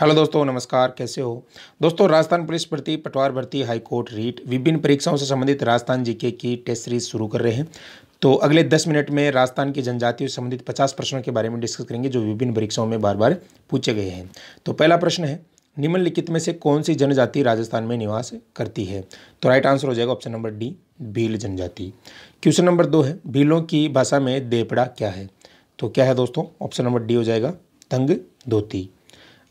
hello दोस्तों नमस्कार कैसे हो दोस्तों राजस्थान पुलिस भर्ती पटवार भर्ती हाईकोर्ट रीट विभिन्न परीक्षाओं से संबंधित राजस्थान जीके की टेस्ट सीरीज शुरू कर रहे हैं तो अगले 10 मिनट में राजस्थान की जनजातियों से संबंधित 50 प्रश्नों के बारे में डिस्कस करेंगे जो विभिन्न परीक्षाओं में बार बार पूछे गए हैं तो पहला प्रश्न है निम्नलिखित में से कौन सी जनजाति राजस्थान में निवास करती है तो राइट आंसर हो जाएगा ऑप्शन नंबर डी भील जनजाति क्वेश्चन नंबर दो है भीलों की भाषा में देपड़ा क्या है तो क्या है दोस्तों ऑप्शन नंबर डी हो जाएगा तंग धोती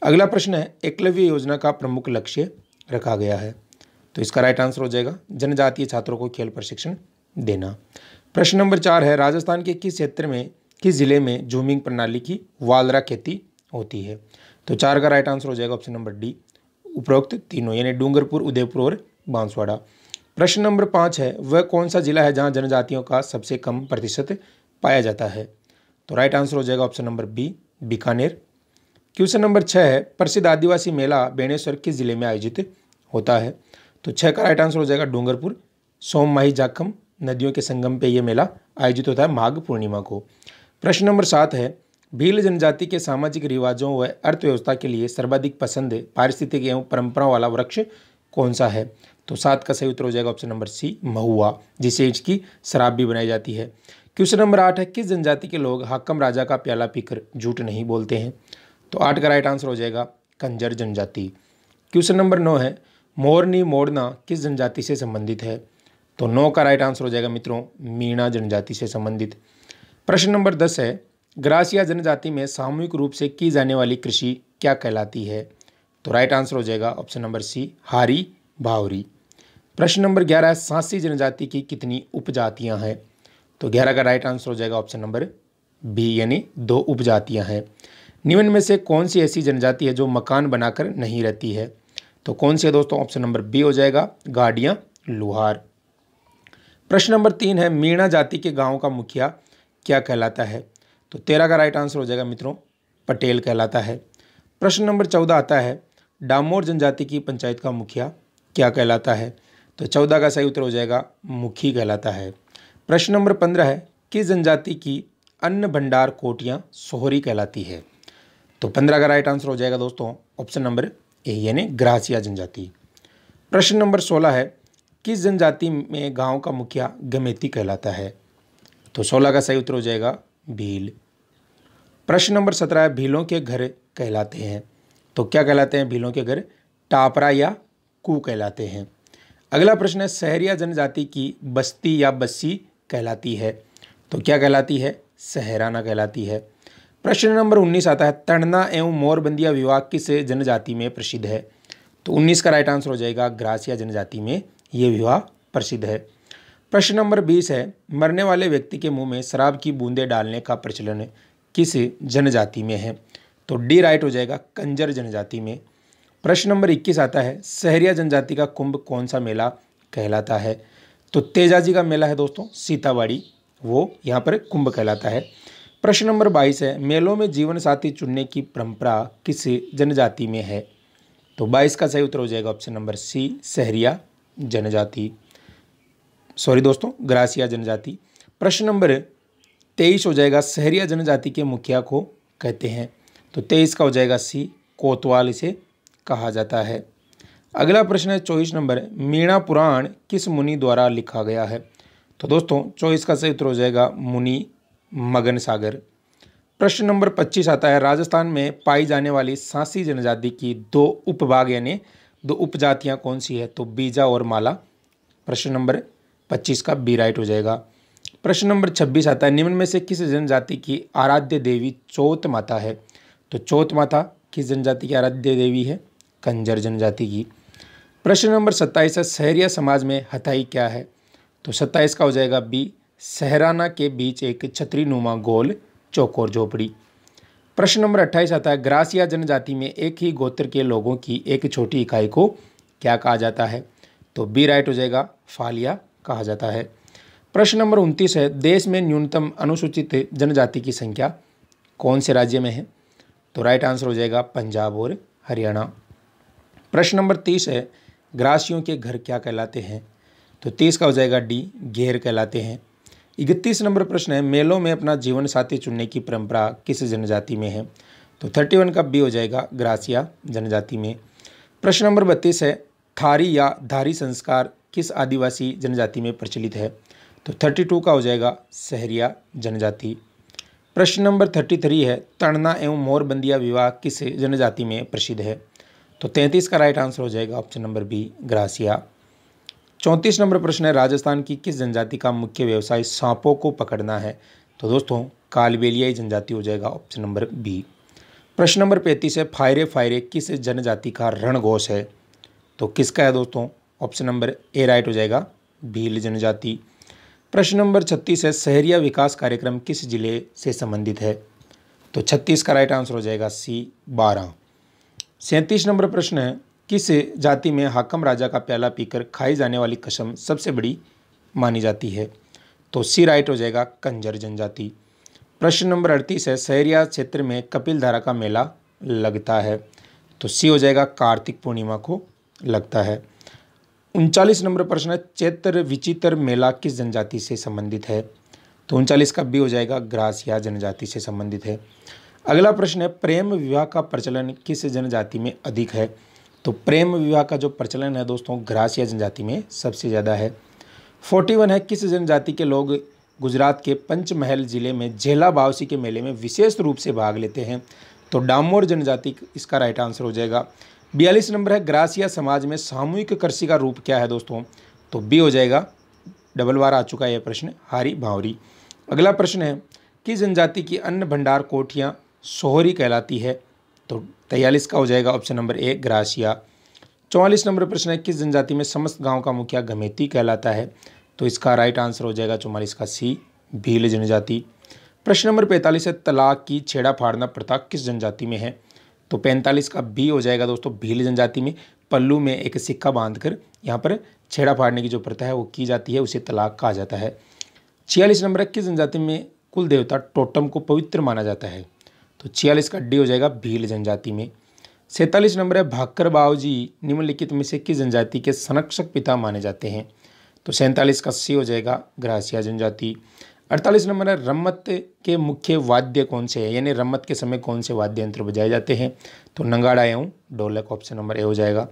अगला प्रश्न है एकलव्य योजना का प्रमुख लक्ष्य रखा गया है तो इसका राइट आंसर हो जाएगा जनजातीय छात्रों को खेल प्रशिक्षण देना प्रश्न नंबर चार है राजस्थान के किस क्षेत्र में किस जिले में जूमिंग प्रणाली की वालरा खेती होती है तो चार का राइट आंसर हो जाएगा ऑप्शन नंबर डी उपरोक्त तीनों यानी डूंगरपुर उदयपुर और बांसवाड़ा प्रश्न नंबर पाँच है वह कौन सा जिला है जहाँ जनजातियों का सबसे कम प्रतिशत पाया जाता है तो राइट आंसर हो जाएगा option number B Bikaner question number छः है प्रसिद्ध आदिवासी मेला बेणेश्वर किस जिले में आयोजित होता है तो छः का राइट आंसर हो जाएगा डूंगरपुर सोम माही जाखम नदियों के संगम पे ये मेला आयोजित होता है माघ पूर्णिमा को प्रश्न नंबर सात है भील जनजाति के सामाजिक रिवाजों व अर्थव्यवस्था के लिए सर्वाधिक पसंद पारिस्थितिक एवं परंपराओं वाला वृक्ष कौन सा है तो सात का सही उत्तर हो जाएगा ऑप्शन नंबर सी महुआ जिसे इसकी शराब भी बनाई जाती है क्वेश्चन नंबर आठ है किस जनजाति के लोग हाकम राजा का प्याला पीकर झूठ नहीं बोलते हैं तो आठ का राइट आंसर हो जाएगा कंजर जनजाति क्वेश्चन नंबर नौ है मोरनी मोड़ना किस जनजाति से संबंधित है तो नौ का राइट आंसर हो जाएगा मित्रों मीणा जनजाति से संबंधित प्रश्न नंबर दस है ग्रासिया जनजाति में सामूहिक रूप से की जाने वाली कृषि क्या कहलाती है तो राइट आंसर हो जाएगा ऑप्शन नंबर सी हारी भावरी प्रश्न नंबर ग्यारह सांसी जनजाति की कितनी उपजातियां हैं तो ग्यारह का राइट आंसर हो जाएगा ऑप्शन नंबर बी यानी दो उपजातियां हैं निम्न में से कौन सी ऐसी जनजाति है जो मकान बनाकर नहीं रहती है तो कौन सी है दोस्तों ऑप्शन नंबर बी हो जाएगा गाड़ियाँ लुहार प्रश्न नंबर तीन है मीणा जाति के गाँव का मुखिया क्या कहलाता है तो तेरह का राइट आंसर हो जाएगा मित्रों पटेल कहलाता है प्रश्न नंबर चौदह आता है डामोर जनजाति की पंचायत का मुखिया क्या कहलाता है तो चौदह का सही उत्तर हो जाएगा मुखी कहलाता है प्रश्न नंबर पंद्रह है किस जनजाति की अन्न भंडार कोटियाँ सोहरी कहलाती है तो पंद्रह का राइट आंसर हो जाएगा दोस्तों ऑप्शन नंबर ए यानी ग्रासिया जनजाति प्रश्न नंबर सोलह है किस जनजाति में गांव का मुखिया गमेती कहलाता है तो सोलह का सही उत्तर हो जाएगा भील प्रश्न नंबर सत्रह है भीलों के घर कहलाते हैं तो क्या कहलाते हैं भीलों के घर टापरा या कू कहलाते हैं अगला प्रश्न है शहरिया जनजाति की बस्ती या बस्सी कहलाती है तो क्या कहलाती है सहराना कहलाती है प्रश्न नंबर उन्नीस आता है तड़ना एवं मोरबंदिया विवाह किस जनजाति में प्रसिद्ध है तो उन्नीस का राइट आंसर हो जाएगा ग्रासिया जनजाति में ये विवाह प्रसिद्ध है प्रश्न नंबर बीस है मरने वाले व्यक्ति के मुंह में शराब की बूंदे डालने का प्रचलन किस जनजाति में है तो डी राइट हो जाएगा कंजर जनजाति में प्रश्न नंबर इक्कीस आता है सहरिया जनजाति का कुंभ कौन सा मेला कहलाता है तो तेजाजी का मेला है दोस्तों सीतावाड़ी वो यहाँ पर कुंभ कहलाता है प्रश्न नंबर बाईस है मेलों में जीवन साथी चुनने की परंपरा किस जनजाति में है तो बाईस का सही उत्तर हो जाएगा ऑप्शन नंबर सी सहरिया जनजाति सॉरी दोस्तों ग्रासिया जनजाति प्रश्न नंबर तेईस हो जाएगा सहरिया जनजाति के मुखिया को कहते हैं तो तेईस का हो जाएगा सी कोतवाल इसे कहा जाता है अगला प्रश्न है चौबीस नंबर मीणा पुराण किस मुनि द्वारा लिखा गया है तो दोस्तों चौबीस का सही उत्तर हो जाएगा मुनि मगन सागर प्रश्न नंबर 25 आता है राजस्थान में पाई जाने वाली सांसी जनजाति की दो उपभाग यानी दो उपजातियां कौन सी है तो बीजा और माला प्रश्न नंबर 25 का बी राइट हो जाएगा प्रश्न नंबर 26 आता है निम्न में से किस जनजाति की आराध्य देवी चौथ माता है तो चौथ माता किस जनजाति की आराध्य देवी है कंजर जनजाति की प्रश्न नंबर सत्ताईस है शहरिया समाज में हथाई क्या है तो सत्ताईस का हो जाएगा बी सहराना के बीच एक छतरीनुमा गोल चौकोर झोपड़ी प्रश्न नंबर अट्ठाईस आता है ग्रासिया जनजाति में एक ही गोत्र के लोगों की एक छोटी इकाई को क्या कहा जाता है तो बी राइट हो जाएगा फालिया कहा जाता है प्रश्न नंबर उनतीस है देश में न्यूनतम अनुसूचित जनजाति की संख्या कौन से राज्य में है तो राइट आंसर हो जाएगा पंजाब और हरियाणा प्रश्न नंबर तीस है ग्रासियों के घर क्या कहलाते हैं तो तीस का हो जाएगा डी घेर कहलाते हैं इकतीस नंबर प्रश्न है मेलों में अपना जीवन साथी चुनने की परंपरा किस जनजाति में है तो थर्टी वन का बी हो जाएगा ग्रासिया जनजाति में प्रश्न नंबर बत्तीस है थारी या धारी संस्कार किस आदिवासी जनजाति में प्रचलित है तो थर्टी टू का हो जाएगा सहरिया जनजाति प्रश्न नंबर थर्टी थ्री है तड़ना एवं मोरबंदिया विवाह किस जनजाति में प्रसिद्ध है तो तैंतीस का राइट आंसर हो जाएगा ऑप्शन नंबर बी ग्रासिया चौंतीस नंबर प्रश्न है राजस्थान की किस जनजाति का मुख्य व्यवसाय सांपों को पकड़ना है तो दोस्तों कालबेलियाई जनजाति हो जाएगा ऑप्शन नंबर बी प्रश्न नंबर पैंतीस है फायरे फायरे किस जनजाति का रणघोष है तो किसका है दोस्तों ऑप्शन नंबर ए राइट हो जाएगा भील जनजाति प्रश्न नंबर छत्तीस है शहरिया विकास कार्यक्रम किस जिले से संबंधित है तो छत्तीस का राइट आंसर हो जाएगा सी बारह सैंतीस नंबर प्रश्न है किस जाति में हाकम राजा का प्याला पीकर खाई जाने वाली कसम सबसे बड़ी मानी जाती है तो सी राइट हो जाएगा कंजर जनजाति प्रश्न नंबर अड़तीस है सहरिया क्षेत्र में कपिल धारा का मेला लगता है तो सी हो जाएगा कार्तिक पूर्णिमा को लगता है उनचालीस नंबर प्रश्न है चैत्र विचित्र मेला किस जनजाति से संबंधित है तो उनचालीस का बी हो जाएगा ग्रास या जनजाति से संबंधित है अगला प्रश्न है प्रेम विवाह का प्रचलन किस जनजाति में अधिक है तो प्रेम विवाह का जो प्रचलन है दोस्तों घरासिया जनजाति में सबसे ज़्यादा है फोर्टी वन है किस जनजाति के लोग गुजरात के पंचमहल ज़िले में झेला बावसी के मेले में विशेष रूप से भाग लेते हैं तो डामोर जनजाति इसका राइट आंसर हो जाएगा बयालीस नंबर है ग्रासिया समाज में सामूहिक कृषि का रूप क्या है दोस्तों तो बी हो जाएगा डबल बार आ चुका है यह प्रश्न हारी भावरी अगला प्रश्न है किस जनजाति की अन्न भंडार कोठियाँ सोहरी कहलाती है तो तैयलीस का हो जाएगा ऑप्शन नंबर ए ग्रासिया चौवालीस नंबर प्रश्न है किस जनजाति में समस्त गांव का मुखिया गमेती कहलाता है तो इसका राइट आंसर हो जाएगा चौवालीस का सी भील जनजाति प्रश्न नंबर पैंतालीस है तलाक की छेड़ा फाड़ना प्रथा किस जनजाति में है तो पैंतालीस का बी हो जाएगा दोस्तों भील जनजाति में पल्लू में एक सिक्का बांध कर यहाँ पर छेड़ा फाड़ने की जो प्रथा है वो की जाती है उसे तलाक कहा जाता है छियालीस नंबर है किस जनजाति में कुल देवता टोटम को पवित्र माना जाता है तो छियालीस का डी हो जाएगा भील जनजाति में सैंतालीस नंबर है भाकर बाबूजी निम्नलिखित में से किस जनजाति के संरक्षक पिता माने जाते हैं तो सैंतालीस का सी हो जाएगा ग्रासिया जनजाति अड़तालीस नंबर है रम्मत के मुख्य वाद्य कौन से हैं यानी रम्मत के समय कौन से वाद्य यंत्र बजाए जाते हैं तो नंगाड़ा एवं डोलक ऑप्शन नंबर ए हो जाएगा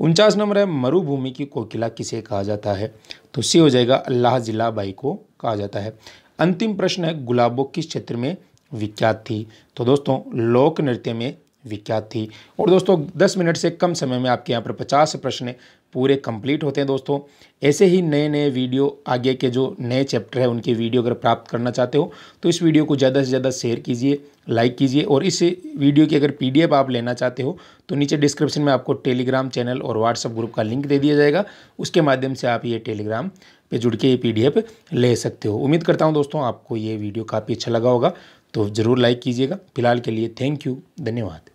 उनचास नंबर है मरुभूमि की कोकिला किसे कहा जाता है तो सी हो जाएगा अल्लाह जिला बाई को कहा जाता है अंतिम प्रश्न है गुलाबों किस क्षेत्र में विख्यात थी तो दोस्तों लोक नृत्य में विख्यात थी और दोस्तों 10 मिनट से कम समय में आपके यहाँ पर 50 प्रश्न पूरे कंप्लीट होते हैं दोस्तों ऐसे ही नए नए वीडियो आगे के जो नए चैप्टर है उनके वीडियो अगर प्राप्त करना चाहते हो तो इस वीडियो को ज़्यादा से ज़्यादा शेयर कीजिए लाइक कीजिए और इस वीडियो की अगर पीडीएफ आप लेना चाहते हो तो नीचे डिस्क्रिप्शन में आपको टेलीग्राम चैनल और व्हाट्सअप ग्रुप का लिंक दे दिया जाएगा उसके माध्यम से आप ये टेलीग्राम पर जुड़ के ये पी ले सकते हो उम्मीद करता हूँ दोस्तों आपको ये वीडियो काफ़ी अच्छा लगा होगा तो ज़रूर लाइक कीजिएगा फिलहाल के लिए थैंक यू धन्यवाद